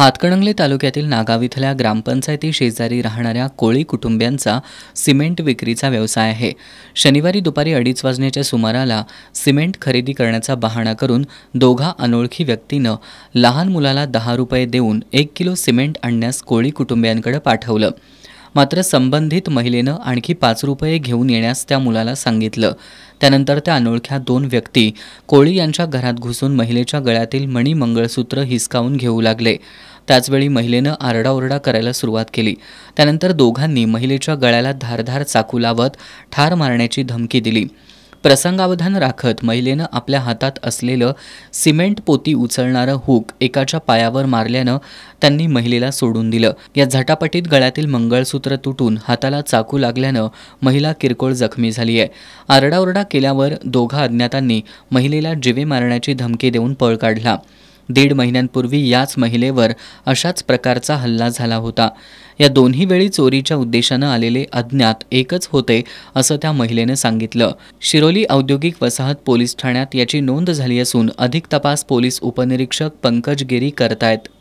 हातकणंगले तालुक्यातील नागाव इथल्या ग्रामपंचायती शेजारी राहणाऱ्या कोळी कुटुंबियांचा सिमेंट विक्रीचा व्यवसाय आहे शनिवारी दुपारी अडीच वाजण्याच्या सुमाराला सिमेंट खरेदी करण्याचा बहाणा करून दोघा अनोळखी व्यक्तीनं लहान मुलाला दहा रुपये देऊन एक किलो सिमेंट आणण्यास कोळी कुटुंबियांकडे पाठवलं मात्र संबंधित महिलेनं आणखी पाच रुपये घेऊन येण्यास त्या मुलाला सांगितलं त्यानंतर त्या अनोळख्या दोन व्यक्ती कोळी यांच्या घरात घुसून महिलेच्या गळ्यातील मणी मंगळसूत्र हिसकावून घेऊ लागले त्याचवेळी महिलेनं आरडाओरडा करायला सुरुवात केली त्यानंतर दोघांनी महिलेच्या गळ्याला धारधार चाकू लावत ठार मारण्याची धमकी दिली प्रसंगावधान राखत महिलेनं आपल्या हातात असलेलं सिमेंट पोती उचलणारं हुक एकाच्या पायावर मारल्यानं त्यांनी महिलेला सोडून दिलं या झटापटीत गळ्यातील मंगळसूत्र तुटून हाताला चाकू लागल्यानं महिला किरकोळ जखमी झाली आहे आरडाओरडा केल्यावर दोघा अज्ञातांनी महिलेला जिवे मारण्याची धमकी देऊन पळ काढला दीड महिन्यांपूर्वी याच महिलेवर अशाच प्रकारचा हल्ला झाला होता या दोन्ही वेळी चोरीच्या उद्देशानं आलेले अज्ञात एकच होते असं त्या महिलेनं सांगितलं शिरोली औद्योगिक वसाहत पोलीस ठाण्यात याची नोंद झाली असून अधिक तपास पोलीस उपनिरीक्षक पंकज गिरी करतायत